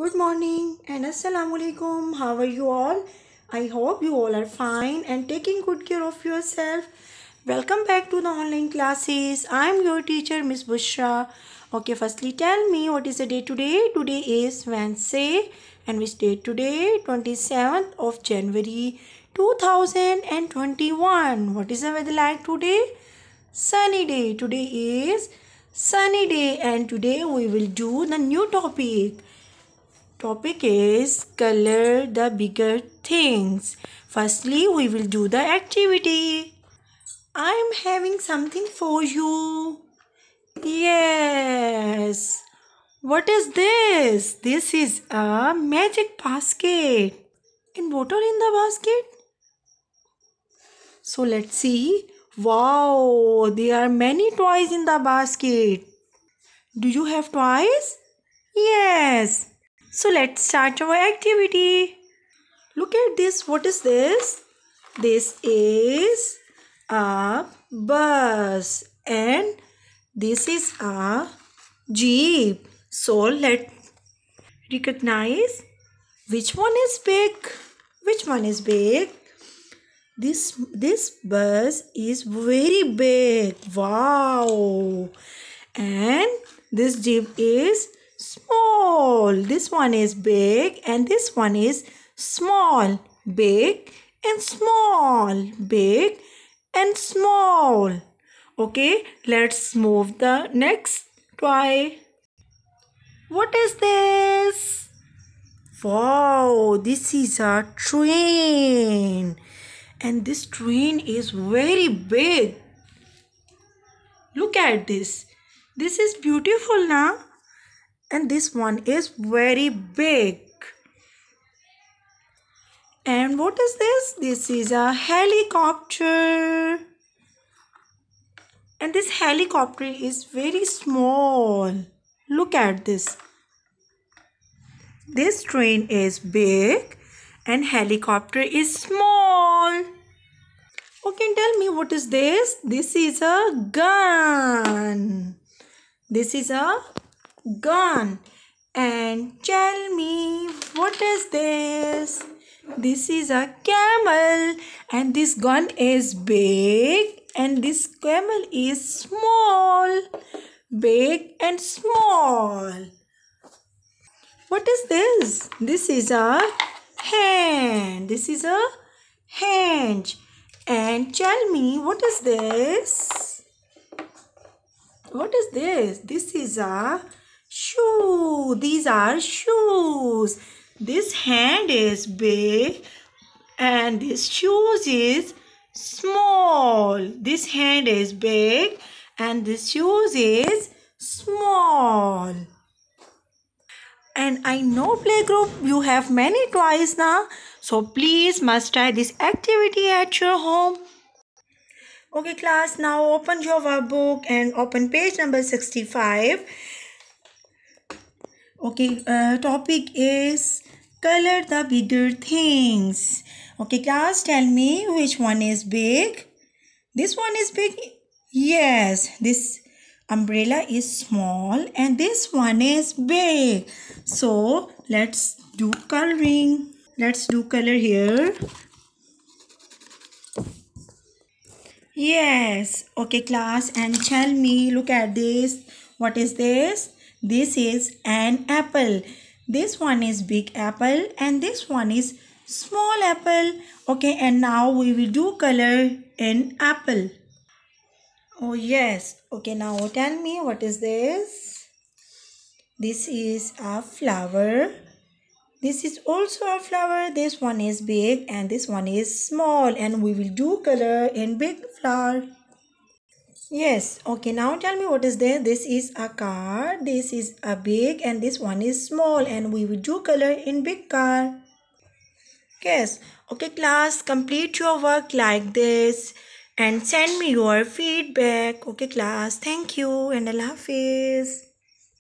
good morning and assalamu alaikum how are you all i hope you all are fine and taking good care of yourself welcome back to the online classes i am your teacher miss bushra okay firstly tell me what is the day today today is wednesday and which day today 27th of january 2021 what is the weather like today sunny day today is sunny day and today we will do the new topic topic is color the bigger things. Firstly, we will do the activity. I am having something for you. Yes. What is this? This is a magic basket. And what are in the basket? So let's see. Wow, there are many toys in the basket. Do you have toys? Yes. So let's start our activity. Look at this. What is this? This is a bus and this is a jeep. So let recognize which one is big. Which one is big? This this bus is very big. Wow. And this jeep is small. This one is big and this one is small. Big and small. Big and small. Okay, let's move the next toy. What is this? Wow, this is a train. And this train is very big. Look at this. This is beautiful now and this one is very big and what is this this is a helicopter and this helicopter is very small look at this this train is big and helicopter is small okay tell me what is this this is a gun this is a Gun and tell me what is this? This is a camel and this gun is big and this camel is small. Big and small. What is this? This is a hand. This is a hinge. And tell me what is this? What is this? This is a Shoe. These are shoes. This hand is big and this shoes is small. This hand is big and this shoes is small. And I know playgroup you have many toys now. So please must try this activity at your home. Okay class now open your workbook and open page number 65 okay uh, topic is color the bigger things okay class tell me which one is big this one is big yes this umbrella is small and this one is big so let's do coloring let's do color here yes okay class and tell me look at this what is this this is an apple. This one is big apple and this one is small apple. Okay, and now we will do color in apple. Oh, yes. Okay, now tell me what is this? This is a flower. This is also a flower. This one is big and this one is small. And we will do color in big flower. Yes, okay. Now tell me what is there. This is a car, this is a big and this one is small and we will do color in big car. Yes, okay class, complete your work like this and send me your feedback. Okay class, thank you and Allah Hafiz.